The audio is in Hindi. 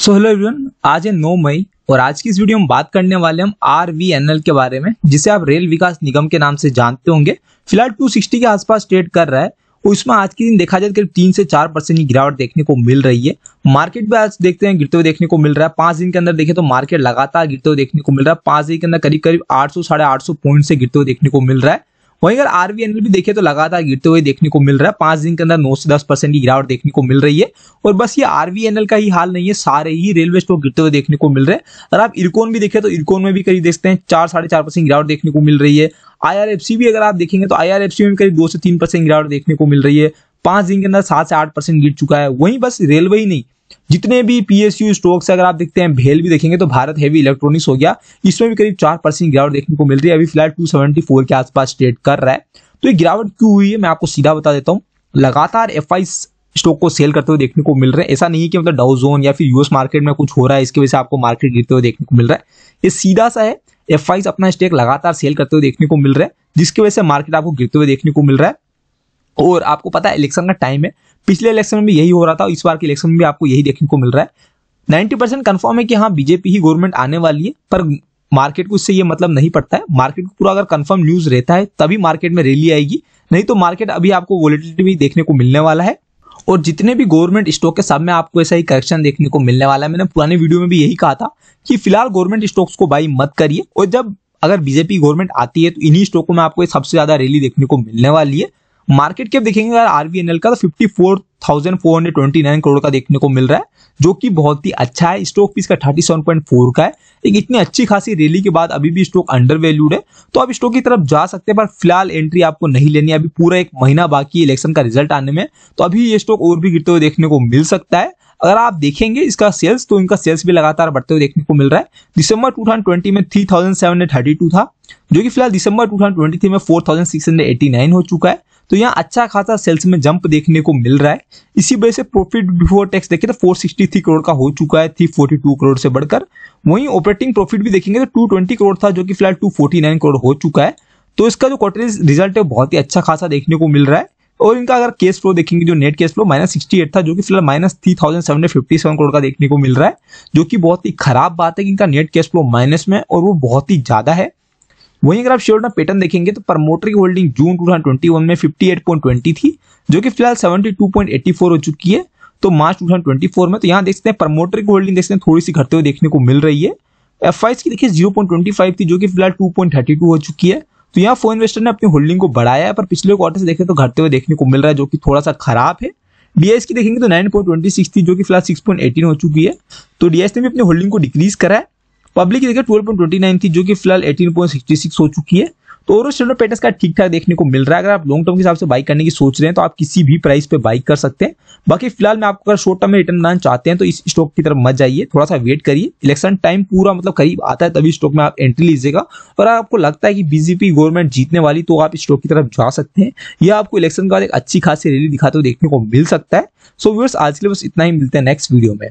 सो हेलो एवरीवन आज है नौ मई और आज की इस वीडियो में बात करने वाले हम आर वी एन एल के बारे में जिसे आप रेल विकास निगम के नाम से जानते होंगे फिलहाल 260 के आसपास ट्रेड कर रहा है और इसमें आज के दिन देखा जाए तो करीब तीन से चार परसेंट की गिरावट देखने को मिल रही है मार्केट भी आज देखते हैं गिरते हुए देखने को मिल रहा है पांच दिन के अंदर देखें तो मार्केट लगातार गिरते हुए देखने को मिल रहा है पांच दिन के अंदर करीब करीब आठ सौ साढ़े आठ सौ पॉइंट से गिरते हुए देखने को मिल रहा है वहीं अगर आरबीएनएल भी देखे तो लगातार गिरते हुए देखने को मिल रहा है पांच दिन के अंदर नौ से दस परसेंट की गिरावट देखने को मिल रही है और बस ये आरबीएनएल का ही हाल नहीं है सारे ही रेलवे स्टॉक गिरते हुए देखने को मिल रहे हैं अगर आप इरकोन भी देखे तो इरकोन में भी करीब देखते हैं चार साढ़े चार परसेंट गिरावट देखने को मिल रही है आई भी अगर आप देखेंगे तो आई में करीब दो से तीन परसेंट गिरावट देखने को मिल रही है पांच दिन के अंदर सात से आठ परसेंट गिर चुका है वहीं बस रेलवे ही नहीं जितने भी पीएसयू स्टॉक्स अगर आप देखते हैं भेल भी देखेंगे तो भारत हेवी इलेक्ट्रॉनिक्स हो गया इसमें भी करीब चार परसेंट गिरावट देखने को मिल रही है अभी फिलहाल टू सेवेंटी फोर के आसपास ट्रेड कर रहा है तो ये गिरावट क्यों हुई है मैं आपको सीधा बता देता हूँ लगातार एफ स्टॉक को सेल करते हुए देखने को मिल रहे हैं ऐसा नहीं है कि मतलब डाउ जोन या फिर यूएस मार्केट में कुछ हो रहा है इसकी वजह से आपको मार्केट गिरते हुए देखने को मिल रहा है ये सीधा सा है एफ अपना स्टेक लगातार सेल करते हुए देखने को मिल रहा है जिसकी वजह से मार्केट आपको गिरते हुए देखने को मिल रहा है और आपको पता है इलेक्शन का टाइम है पिछले इलेक्शन में भी यही हो रहा था इस बार के इलेक्शन में भी आपको यही देखने को मिल रहा है नाइन्टी परसेंट कन्फर्म है कि हाँ बीजेपी ही गवर्नमेंट आने वाली है पर मार्केट को इससे ये मतलब नहीं पड़ता है मार्केट को पूरा अगर कन्फर्म न्यूज रहता है तभी मार्केट में रैली आएगी नहीं तो मार्केट अभी आपको वोलेटिलिटी भी देखने को मिलने वाला है और जितने भी गवर्नमेंट स्टॉक के सब में आपको ऐसा ही करेक्शन देखने को मिलने वाला है मैंने पुराने वीडियो में भी यही कहा था कि फिलहाल गवर्नमेंट स्टॉक्स को बाई मत करिए और जब अगर बीजेपी गवर्नमेंट आती है तो इन्हीं स्टॉकों में आपको सबसे ज्यादा रैली देखने को मिलने वाली है मार्केट कैप देखेंगे अगर आरबीएनएल का तो fifty four thousand four hundred twenty nine crore का देखने को मिल रहा है जो कि बहुत ही अच्छा है स्टॉक इसका थर्टी सेवन पॉइंट फोर का है एक इतनी अच्छी खासी रैली के बाद अभी भी स्टॉक अंडर वैल्यूड है तो आप स्टॉक की तरफ जा सकते हैं पर फिलहाल एंट्री आपको नहीं लेनी अभी पूरा एक महीना बाकी इलेक्शन का रिजल्ट आने में तो अभी ये स्टॉक और भी गिरते हुए देखने को मिल सकता है अगर आप देखेंगे इसका सेल्स तो इनका सेल्स भी लगातार बढ़ते हुए देखने को मिल रहा है दिसंबर 2020 में 3732 था जो कि फिलहाल दिसंबर 2023 में 4689 हो चुका है तो यहाँ अच्छा खासा सेल्स में जंप देखने को मिल रहा है इसी वजह से प्रॉफिट बिफोर टैक्स देखिए तो 463 करोड़ का हो चुका है थ्री फोर्टी टू करोड़ से बढ़कर वहीं ऑपरेटिंग प्रॉफिट भी देखेंगे तो 220 करोड़ था जो कि फिलहाल 249 करोड़ हो चुका है तो इसका जो क्वार्टरली रिजल्ट है बहुत ही अच्छा खासा देखने को मिल रहा है और इनका अगर केस फ्लो देखेंगे जो net cash flow minus sixty eight था जो कि फिलहाल minus three thousand seven hundred fifty seven crore का देखने को मिल रहा है जो कि बहुत ही खराब बात है कि इनका नेट केस फ्लो माइनस में और वो बहुत ही ज्यादा है वहीं अगर आप शेयर ना पैटर्न देखेंगे तो प्रमोटर की होल्डिंग जून 2021 में 58.20 थी जो कि फिलहाल 72.84 हो चुकी है तो मार्च 2024 में तो यहाँ देखते हैं प्रमोटर की होल्डिंग देखते हैं थोड़ी सी घटते हुए देखने को मिल रही है एफ की देखिए जीरो थी जो कि फिलहाल टू हो चुकी है तो यहाँ फोर इन्वेस्टर ने अपनी होल्डिंग को बढ़ाया है पर पिछले क्वार्टर से देखें तो घटते हुए देखने को मिल रहा है जो कि थोड़ा सा खराब है डीएस की देखेंगे तो 9.26 थी जो कि फिलहाल 6.18 हो चुकी है तो डीएस ने भी अपनी होल्डिंग को डिक्रीज करा है पब्लिक देखिए 12.29 थी जो कि फिलहाल सिक्स हो चुकी है तो और स्टैंडर्ड पेटर्स का ठीक ठाक देखने को मिल रहा है अगर आप लॉन्ग टर्म के हिसाब से बाइक करने की सोच रहे हैं तो आप किसी भी प्राइस पे बाइक कर सकते हैं बाकी फिलहाल मैं आपको अगर शॉर्ट टर्म में रिटर्न बनाना चाहते हैं तो इस स्टॉक की तरफ मत जाइए थोड़ा सा वेट करिए इलेक्शन टाइम पूरा मतलब करीब आता है तभी स्टॉक में आप एंट्री लीजिएगा और आपको लगता है कि बीजेपी गवर्नमेंट जीतने वाली तो आप स्टॉक की तरफ जा सकते हैं यह आपको इलेक्शन के बाद एक अच्छी खासी रैली दिखाते हुए देखने को मिल सकता है सो so, व्यूअर्स आज के लिए बस इतना ही मिलते हैं नेक्स्ट वीडियो में